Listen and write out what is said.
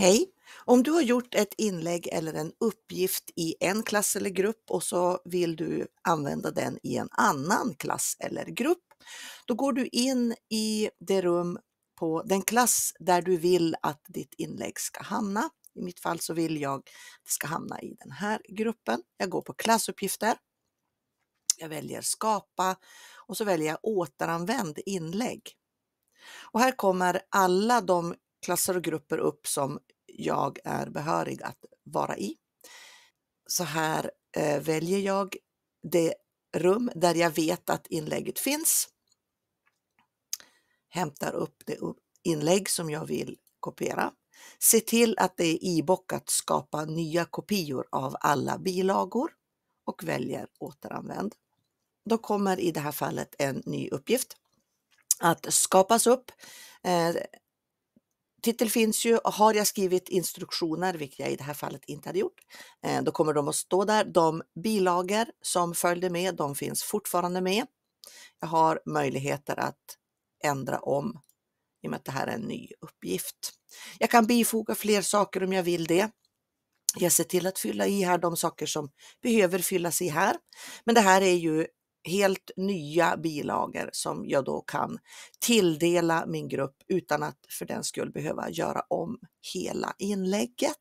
Hej! Om du har gjort ett inlägg eller en uppgift i en klass eller grupp och så vill du använda den i en annan klass eller grupp, då går du in i det rum på den klass där du vill att ditt inlägg ska hamna. I mitt fall så vill jag att det ska hamna i den här gruppen. Jag går på klassuppgifter. Jag väljer skapa och så väljer jag återanvänd inlägg. Och här kommer alla de klasser och grupper upp som jag är behörig att vara i. Så här eh, väljer jag det rum där jag vet att inlägget finns. Hämtar upp det inlägg som jag vill kopiera. Se till att det är ibockat skapa nya kopior av alla bilagor och väljer återanvänd. Då kommer i det här fallet en ny uppgift att skapas upp. Eh, titel finns ju. Har jag skrivit instruktioner, vilket jag i det här fallet inte hade gjort, eh, då kommer de att stå där. De bilagor som följde med, de finns fortfarande med. Jag har möjligheter att ändra om i och med att det här är en ny uppgift. Jag kan bifoga fler saker om jag vill det. Jag ser till att fylla i här de saker som behöver fyllas i här. Men det här är ju helt nya bilagor som jag då kan tilldela min grupp utan att för den skull behöva göra om hela inlägget.